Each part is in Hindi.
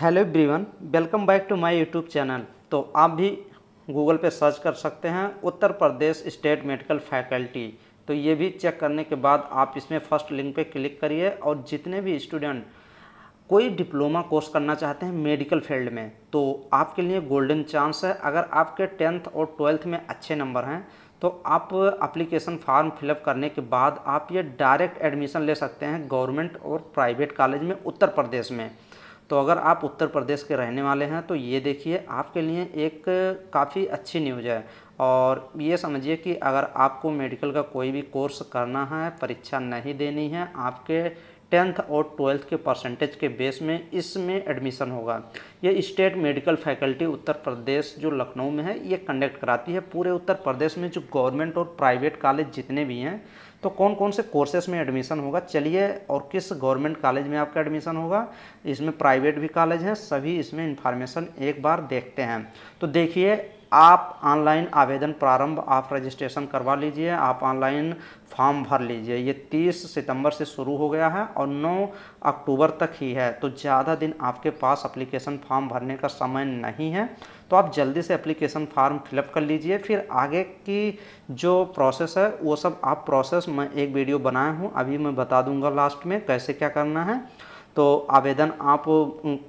hello everyone welcome back to my YouTube channel तो आप भी गूगल पे सर्च कर सकते हैं Uttar Pradesh state medical faculty तो ये भी चेक करने के बाद आप इसमें फर्स्ट लिंक पे क्लिक करिए और जितने भी स्टूडेंट कोई डिप्लोमा कोर्स करना चाहते हैं मेडिकल फील्ड में तो आपके लिए गोल्डन चांस है अगर आपके टेंथ और ट्वेल्थ में अच्छे नंबर हैं तो आप अप्लीकेशन फार्म फिलअप करने के बाद आप ये डायरेक्ट एडमिशन ले सकते हैं गवर्नमेंट और प्राइवेट कॉलेज में उत्तर प्रदेश में तो अगर आप उत्तर प्रदेश के रहने वाले हैं तो ये देखिए आपके लिए एक काफ़ी अच्छी न्यूज़ है और ये समझिए कि अगर आपको मेडिकल का कोई भी कोर्स करना है परीक्षा नहीं देनी है आपके टेंथ और ट्वेल्थ के परसेंटेज के बेस में इसमें एडमिशन होगा ये state medical faculty Uttar Pradesh जो लखनऊ में है ये कंडक्ट कराती है पूरे उत्तर प्रदेश में जो गवर्नमेंट और प्राइवेट कॉलेज जितने भी हैं तो कौन कौन से कोर्सेस में एडमिशन होगा चलिए और किस गवर्नमेंट कॉलेज में आपका एडमिशन होगा इसमें प्राइवेट भी कॉलेज हैं सभी इसमें इंफॉर्मेशन एक बार देखते हैं तो देखिए आप ऑनलाइन आवेदन प्रारंभ आप रजिस्ट्रेशन करवा लीजिए आप ऑनलाइन फॉर्म भर लीजिए ये 30 सितंबर से शुरू हो गया है और 9 अक्टूबर तक ही है तो ज़्यादा दिन आपके पास अप्लीकेशन फॉर्म भरने का समय नहीं है तो आप जल्दी से अप्लीकेशन फॉर्म फिलअप कर लीजिए फिर आगे की जो प्रोसेस है वो सब आप प्रोसेस मैं एक वीडियो बनाया हूँ अभी मैं बता दूंगा लास्ट में कैसे क्या करना है तो आवेदन आप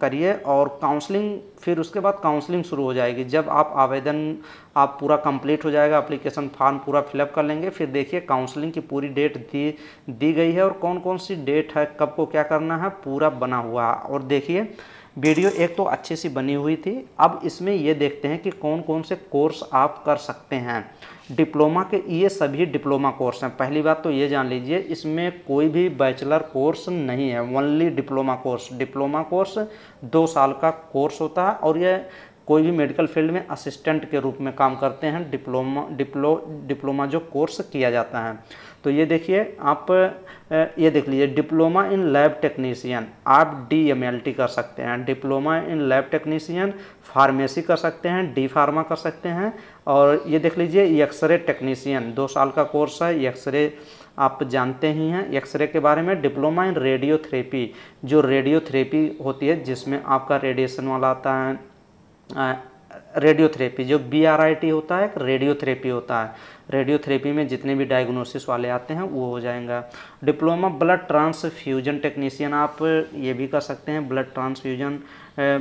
करिए और काउंसलिंग फिर उसके बाद काउंसलिंग शुरू हो जाएगी जब आप आवेदन आप पूरा कंप्लीट हो जाएगा एप्लीकेशन फॉर्म पूरा फिलअप कर लेंगे फिर देखिए काउंसलिंग की पूरी डेट दी दी गई है और कौन कौन सी डेट है कब को क्या करना है पूरा बना हुआ है और देखिए वीडियो एक तो अच्छी सी बनी हुई थी अब इसमें ये देखते हैं कि कौन कौन से कोर्स आप कर सकते हैं डिप्लोमा के ये सभी डिप्लोमा कोर्स हैं पहली बात तो ये जान लीजिए इसमें कोई भी बैचलर कोर्स नहीं है only diploma course diploma course दो साल का कोर्स होता है और यह कोई भी मेडिकल फील्ड में असिस्टेंट के रूप में काम करते हैं डिप्लोमा डिप्लो डिप्लोमा जो कोर्स किया जाता है तो ये देखिए आप ये देख लीजिए डिप्लोमा इन लैब टेक्नीशियन आप डी एम एल टी कर सकते हैं diploma in lab technician pharmacy कर सकते हैं डी फार्मा कर सकते हैं और ये देख लीजिए एक्सरे टेक्नीशियन दो साल का कोर्स है एक्सरे आप जानते ही हैं एक्सरे के बारे में डिप्लोमा इन रेडियोथेरेपी जो रेडियोथेरेपी होती है जिसमें आपका रेडिएशन वाला आता है रेडियोथेरेपी जो बी आर आई टी होता है रेडियोथेरेपी होता है रेडियोथेरेपी में जितने भी डायग्नोसिस वाले आते हैं वो हो जाएगा डिप्लोमा ब्लड ट्रांसफ्यूजन टेक्नीशियन आप ये भी कर सकते हैं ब्लड ट्रांसफ्यूजन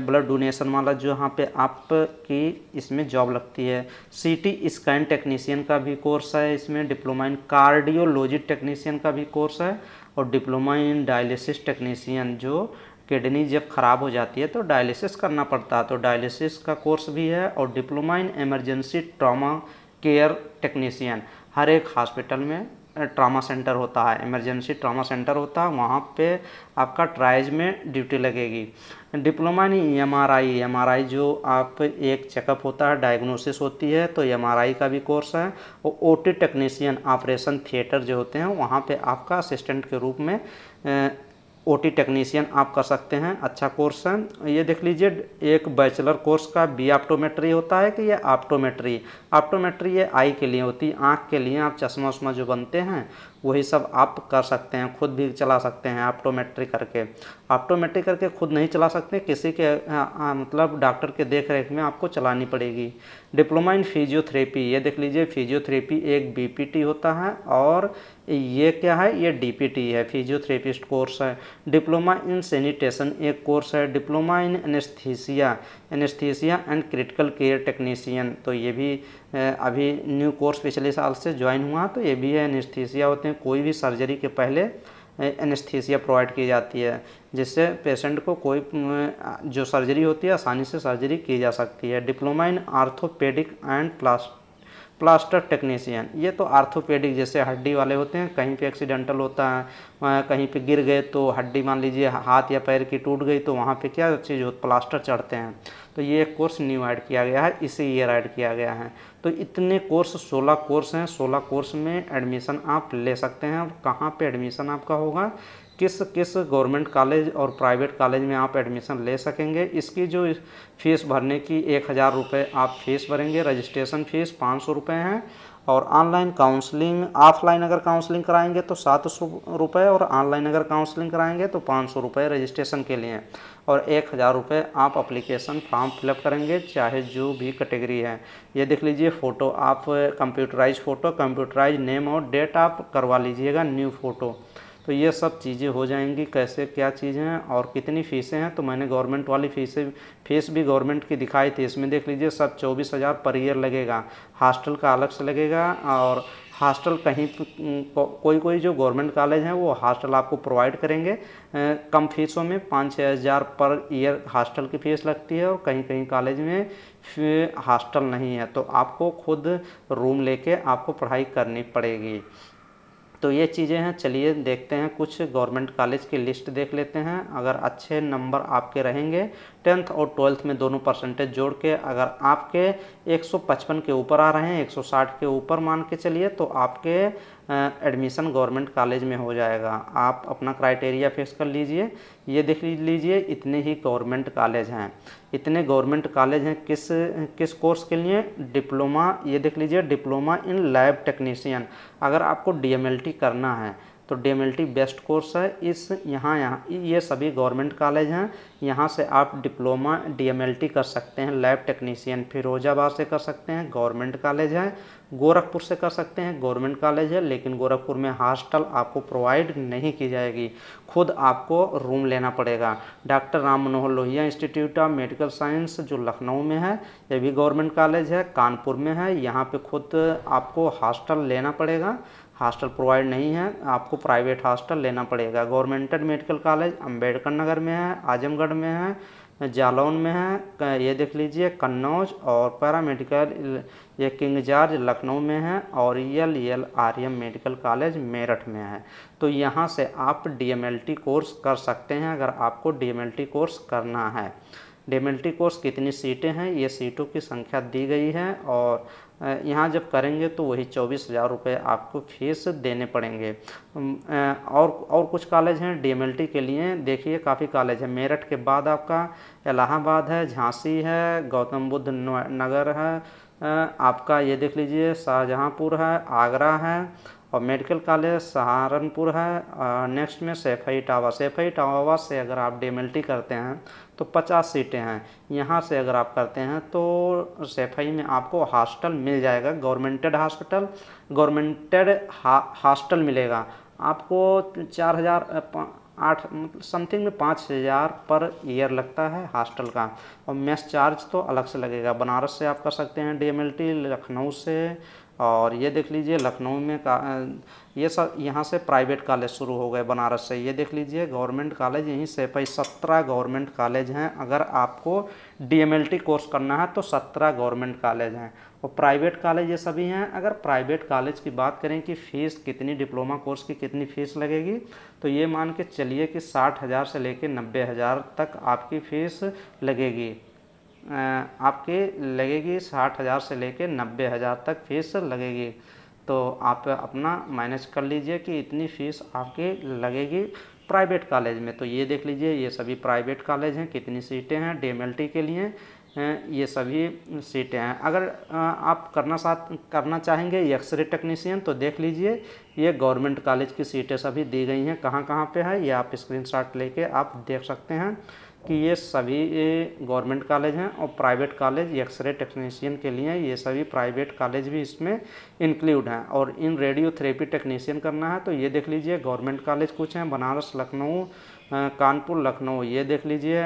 ब्लड डोनेशन वाला जो यहाँ पे आपकी इसमें जॉब लगती है सीटी स्कैन टेक्नीशियन का भी कोर्स है इसमें डिप्लोमा इन कार्डियोलॉजी टेक्नीशियन का भी कोर्स है और डिप्लोमा इन डायलिसिस टेक्नीशियन जो किडनी जब ख़राब हो जाती है तो डायलिसिस करना पड़ता है तो डायलिसिस का कोर्स भी है और diploma in emergency trauma care technician हर एक हॉस्पिटल में ट्रामा सेंटर होता है इमरजेंसी ट्रामा सेंटर होता है वहाँ पे आपका ट्राइज में ड्यूटी लगेगी डिप्लोमा नहीं M R I M R I जो आप एक चेकअप होता है डायग्नोसिस होती है तो एम आर आई का भी कोर्स है और O T technician operation theatre जो होते हैं वहाँ पे आपका असिस्टेंट के रूप में ओटी टेक्नीशियन आप कर सकते हैं अच्छा कोर्स है ये देख लीजिए एक बैचलर कोर्स का बी आप्टोमेट्री होता है कि ये ऑप्टोमेट्री ऑप्टोमेट्री ये आई के लिए होती है आँख के लिए आप चश्मा उश्मा जो बनते हैं वही सब आप कर सकते हैं खुद भी चला सकते हैं ऑप्टोमेट्री करके ऑप्टोमेट्री करके खुद नहीं चला सकते किसी के आ, आ, मतलब डॉक्टर के देख रेख में आपको चलानी पड़ेगी डिप्लोमा इन फिजियोथेरेपी ये देख लीजिए फिजियोथेरेपी एक बीपीटी होता है और ये क्या है ये डीपीटी है फिजियोथेरेपिस्ट कोर्स है डिप्लोमा इन सैनिटेशन एक कोर्स है diploma in anaesthesia anaesthesia and critical care technician तो ये भी अभी न्यू कोर्स पिछले साल से ज्वाइन हुआ तो ये भी है एनेस्थीसिया होते हैं कोई भी सर्जरी के पहले एनेस्थीसिया प्रोवाइड की जाती है जिससे पेशेंट को कोई जो सर्जरी होती है आसानी से सर्जरी की जा सकती है diploma in orthopaedic and plast plaster technician ये तो आर्थोपेडिक जैसे हड्डी वाले होते हैं कहीं पे एक्सीडेंटल होता है कहीं पे गिर गए तो हड्डी मान लीजिए हाथ या पैर की टूट गई तो वहाँ पे क्या चीज़ हो प्लास्टर चढ़ते हैं तो ये कोर्स न्यू ऐड किया गया है इसी ईयर ऐड किया गया है तो इतने कोर्स 16 कोर्स हैं 16 कोर्स में एडमिशन आप ले सकते हैं कहाँ पे एडमिशन आपका होगा किस किस गवर्नमेंट कॉलेज और प्राइवेट कॉलेज में आप एडमिशन ले सकेंगे इसकी जो फ़ीस भरने की एक हज़ार रुपये आप फीस भरेंगे रजिस्ट्रेशन फ़ीस पाँच सौ रुपये हैं और ऑनलाइन काउंसलिंग ऑफलाइन अगर काउंसलिंग कराएंगे तो सात सौ रुपये और ऑनलाइन अगर काउंसलिंग कराएंगे तो पाँच सौ रुपये रजिस्ट्रेशन के लिए और एक हज़ार रुपये आप अप्लीकेशन फॉर्म फिलअप करेंगे चाहे जो भी कैटेगरी है ये देख लीजिए फ़ोटो आप कंप्यूटराइज फ़ोटो कंप्यूटराइज नेम और डेट आप करवा लीजिएगा न्यू फ़ोटो तो ये सब चीज़ें हो जाएंगी कैसे क्या चीज़ें हैं और कितनी फ़ीसें हैं तो मैंने गवर्नमेंट वाली फ़ीसें फ़ीस भी गवर्नमेंट की दिखाई थी इसमें देख लीजिए सब चौबीस हज़ार पर ईयर लगेगा हॉस्टल का अलग से लगेगा और हॉस्टल कहीं को, कोई कोई जो गवर्नमेंट कॉलेज हैं वो हॉस्टल आपको प्रोवाइड करेंगे कम फीसों में पाँच छः हज़ार पर ईयर हॉस्टल की फ़ीस लगती है और कहीं कहीं कॉलेज में हॉस्टल नहीं है तो आपको खुद रूम लेके आपको पढ़ाई करनी पड़ेगी तो ये चीज़ें हैं चलिए देखते हैं कुछ गवर्नमेंट कॉलेज की लिस्ट देख लेते हैं अगर अच्छे नंबर आपके रहेंगे टेंथ और ट्वेल्थ में दोनों परसेंटेज जोड़ के अगर आपके 155 के ऊपर आ रहे हैं 160 के ऊपर मान के चलिए तो आपके एडमिशन गवर्नमेंट कॉलेज में हो जाएगा आप अपना क्राइटेरिया फिक्स कर लीजिए ये देख लीजिए इतने ही गवर्नमेंट कॉलेज हैं इतने गवर्नमेंट कॉलेज हैं किस किस कोर्स के लिए डिप्लोमा ये देख लीजिए डिप्लोमा इन लैब टेक्नीशियन अगर आपको डी करना है तो डी बेस्ट कोर्स है इस यहाँ यहाँ ये सभी गवर्नमेंट कॉलेज हैं यहाँ से आप डिप्लोमा डी कर सकते हैं लैब टेक्नीशियन फिरोजाबाद से कर सकते हैं गवर्नमेंट कॉलेज है गोरखपुर से कर सकते हैं गवर्नमेंट कॉलेज है लेकिन गोरखपुर में हॉस्टल आपको प्रोवाइड नहीं की जाएगी खुद आपको रूम लेना पड़ेगा doctor Ram Manohar Lohia institute of medical science जो लखनऊ में है ये भी गवर्नमेंट कॉलेज है कानपुर में है यहाँ पे खुद आपको हॉस्टल लेना पड़ेगा हॉस्टल प्रोवाइड नहीं है आपको प्राइवेट हॉस्टल लेना पड़ेगा government aided medical college Ambedkar Nagar में है आजमगढ़ में है जालौन में है ये देख लीजिए कन्नौज और पैरा मेडिकल ये किंग जॉर्ज लखनऊ में है और L L R M medical college Meerut में है तो यहाँ से आप D M L T course कर सकते हैं अगर आपको D M L T course करना है डेमेल्टी कोर्स कितनी सीटें हैं ये सीटों की संख्या दी गई है और यहाँ जब करेंगे तो वही चौबीस हज़ार रुपये आपको फीस देने पड़ेंगे और और कुछ कॉलेज हैं डीएमएलटी के लिए देखिए काफ़ी कॉलेज है मेरठ के बाद आपका इलाहाबाद है झांसी है गौतम बुद्ध नगर है आपका ये देख लीजिए शाहजहाँपुर है आगरा है और मेडिकल कॉलेज सहारनपुर है नेक्स्ट में सैफई टावा सैफई टावा से अगर आप डी करते हैं तो 50 सीटें हैं यहाँ से अगर आप करते हैं तो सैफई में आपको हॉस्टल मिल जाएगा गवर्नमेंटेड हॉस्पिटल गवर्नमेंटेड हॉस्टल मिलेगा आपको चार हज़ार आठ मतलब समथिंग में पाँच हज़ार पर ईयर लगता है हॉस्टल का और मेस चार्ज तो अलग से लगेगा बनारस से आप कर सकते हैं डीएमएलटी लखनऊ से और ये देख लीजिए लखनऊ में का ये सब यहाँ से प्राइवेट कॉलेज शुरू हो गए बनारस से ये देख लीजिए गवर्नमेंट कॉलेज यहीं से पाई सत्रह गवर्नमेंट कॉलेज हैं अगर आपको डीएमएलटी कोर्स करना है तो सत्रह गवर्नमेंट कॉलेज हैं और प्राइवेट कॉलेज ये सभी हैं अगर प्राइवेट कॉलेज की बात करें कि फ़ीस कितनी डिप्लोमा कोर्स की कितनी फ़ीस लगेगी तो ये मान के चलिए कि साठ हज़ार से लेकर नब्बे हज़ार तक आपकी फ़ीस लगेगी आपके लगेगी साठ हज़ार से लेके नब्बे हज़ार तक फीस लगेगी तो आप अपना मैनेज कर लीजिए कि इतनी फीस आपकी लगेगी प्राइवेट कॉलेज में तो ये देख लीजिए ये सभी प्राइवेट कॉलेज हैं कितनी सीटें हैं डी के लिए ये सभी सीटें हैं अगर आप करना साथ करना चाहेंगे एक्सरे टेक्नीशियन तो देख लीजिए ये गवर्नमेंट कॉलेज की सीटें सभी दी गई हैं कहाँ कहाँ पे है ये आप स्क्रीनशॉट लेके आप देख सकते हैं कि ये सभी गवर्नमेंट कॉलेज हैं और प्राइवेट कॉलेज एक्सरे टेक्नीशियन के लिए ये सभी प्राइवेट कॉलेज भी इसमें इंक्लूड हैं और इन रेडियोथेरेपी टेक्नीशियन करना है तो ये देख लीजिए गवर्नमेंट कॉलेज कुछ हैं बनारस लखनऊ कानपुर लखनऊ ये देख लीजिए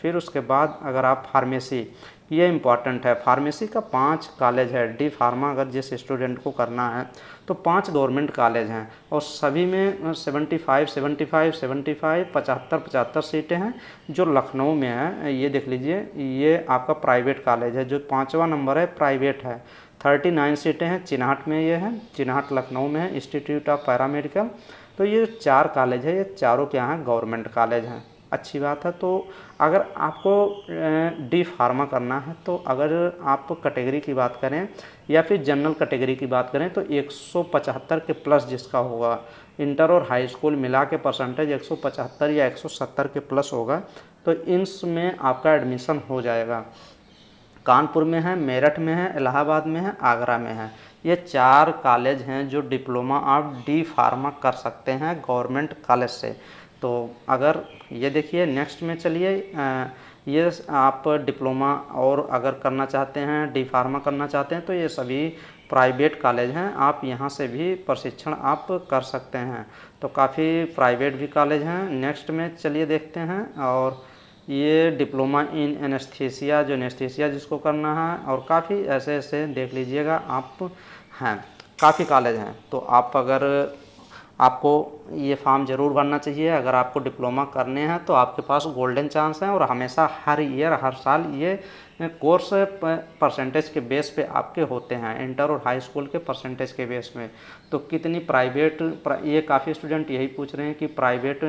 फिर उसके बाद अगर आप फार्मेसी ये इम्पॉर्टेंट है फार्मेसी का पांच कॉलेज है डी फार्मा अगर जिस स्टूडेंट को करना है तो पांच गवर्नमेंट कॉलेज हैं और सभी में 75 75 75 पचहत्तर पचहत्तर सीटें हैं जो लखनऊ में है ये देख लीजिए ये आपका प्राइवेट कॉलेज है जो पाँचवा नंबर है प्राइवेट है थर्टी नाइन सीटें हैं चिन्हट में ये है चिन्हट लखनऊ में है इंस्टीट्यूट ऑफ पैरामेडिकल तो ये चार कॉलेज है ये चारों के यहाँ गवर्नमेंट कॉलेज हैं अच्छी बात है तो अगर आपको डी फार्मा करना है तो अगर आप कैटेगरी की बात करें या फिर जनरल कैटेगरी की बात करें तो 175 के प्लस जिसका होगा इंटर और हाई स्कूल मिला के परसेंटेज 175 या 170 के प्लस होगा तो इन्स में आपका एडमिशन हो जाएगा कानपुर में है मेरठ में है इलाहाबाद में है आगरा में है ये चार कॉलेज हैं जो डिप्लोमा आप डी फार्मा कर सकते हैं गवर्नमेंट कॉलेज से तो अगर ये देखिए नेक्स्ट में चलिए ये आप डिप्लोमा और अगर करना चाहते हैं डी फार्मा करना चाहते हैं तो ये सभी प्राइवेट कॉलेज हैं आप यहाँ से भी प्रशिक्षण आप कर सकते हैं तो काफ़ी प्राइवेट भी कॉलेज हैं नेक्स्ट में चलिए देखते हैं और ये डिप्लोमा इन एनेस्थीसिया जो एनेस्थीसिया जिसको करना है और काफ़ी ऐसे ऐसे देख लीजिएगा आप हैं काफ़ी कॉलेज हैं तो आप अगर आपको ये फॉर्म ज़रूर भरना चाहिए अगर आपको डिप्लोमा करने हैं तो आपके पास गोल्डन चांस हैं और हमेशा हर ईयर हर साल ये कोर्स परसेंटेज के बेस पे आपके होते हैं इंटर और हाई स्कूल के परसेंटेज के बेस में तो कितनी प्राइवेट प्रा, ये काफ़ी स्टूडेंट यही पूछ रहे हैं कि प्राइवेट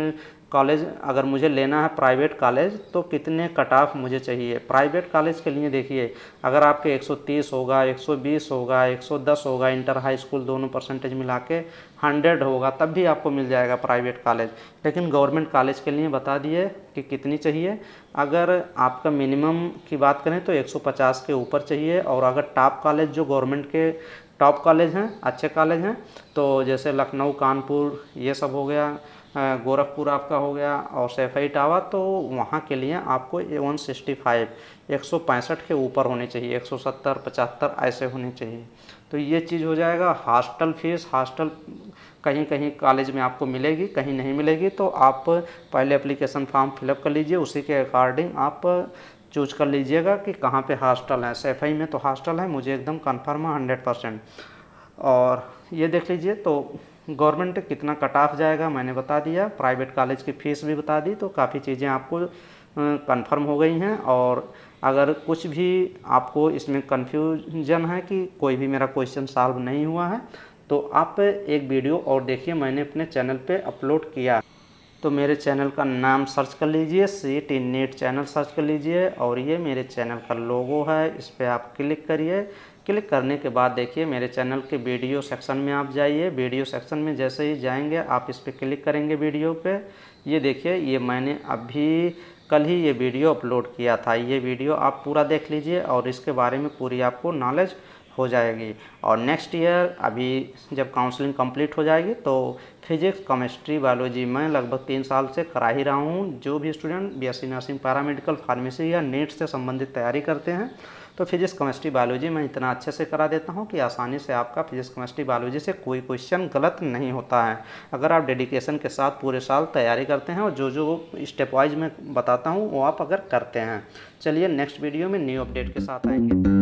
कॉलेज अगर मुझे लेना है प्राइवेट कॉलेज तो कितने कट ऑफ मुझे चाहिए प्राइवेट कॉलेज के लिए देखिए अगर आपके 130 होगा 120 होगा 110 होगा इंटर हाई स्कूल दोनों परसेंटेज मिला के हंड्रेड होगा तब भी आपको मिल जाएगा प्राइवेट कॉलेज लेकिन गवर्नमेंट कॉलेज के लिए बता दिए कि कितनी चाहिए अगर आपका मिनिमम की बात करें तो एक के ऊपर चाहिए और अगर टॉप कॉलेज जो गवर्नमेंट के टॉप कॉलेज हैं अच्छे कॉलेज हैं तो जैसे लखनऊ कानपुर ये सब हो गया गोरखपुर आपका हो गया और सैफई टावर तो वहाँ के लिए आपको ए वन सिक्सटी फाइव एक सौ पैंसठ के ऊपर होने चाहिए एक सौ सत्तर पचहत्तर ऐसे होने चाहिए तो ये चीज़ हो जाएगा हॉस्टल फीस हॉस्टल कहीं कहीं कॉलेज में आपको मिलेगी कहीं नहीं मिलेगी तो आप पहले अप्लीकेशन फॉर्म फिलअप कर लीजिए उसी के अकॉर्डिंग आप चूज कर लीजिएगा कि कहाँ पे हॉस्टल है सैफई में तो हॉस्टल है मुझे एकदम कन्फर्म है हंड्रेड परसेंट और ये देख लीजिए तो गवर्नमेंट कितना कट ऑफ जाएगा मैंने बता दिया प्राइवेट कॉलेज की फ़ीस भी बता दी तो काफ़ी चीज़ें आपको कंफर्म हो गई हैं और अगर कुछ भी आपको इसमें कन्फ्यूजन है कि कोई भी मेरा क्वेश्चन सॉल्व नहीं हुआ है तो आप एक वीडियो और देखिए मैंने अपने चैनल पे अपलोड किया तो मेरे चैनल का नाम सर्च कर लीजिए C T net channel search कर लीजिए और ये मेरे चैनल का लोगो है इस पर आप क्लिक करिए क्लिक करने के बाद देखिए मेरे चैनल के वीडियो सेक्शन में आप जाइए वीडियो सेक्शन में जैसे ही जाएंगे आप इस पर क्लिक करेंगे वीडियो पे ये देखिए ये मैंने अभी कल ही ये वीडियो अपलोड किया था ये वीडियो आप पूरा देख लीजिए और इसके बारे में पूरी आपको नॉलेज हो जाएगी और नेक्स्ट ईयर अभी जब काउंसलिंग कंप्लीट हो जाएगी तो फिजिक्स केमिस्ट्री बायोलॉजी मैं लगभग तीन साल से करा ही रहा हूँ जो भी student B S nursing paramedical pharmacy या नेट से संबंधित तैयारी करते हैं तो फिजिक्स केमिस्ट्री बायोलॉजी मैं इतना अच्छे से करा देता हूँ कि आसानी से आपका फिजिक्स केमिस्ट्री बायोलॉजी से कोई क्वेश्चन गलत नहीं होता है अगर आप डेडिकेशन के साथ पूरे साल तैयारी करते हैं और जो जो स्टेप वाइज मैं बताता हूँ वो आप अगर करते हैं चलिए नेक्स्ट वीडियो में न्यू अपडेट के साथ आएंगे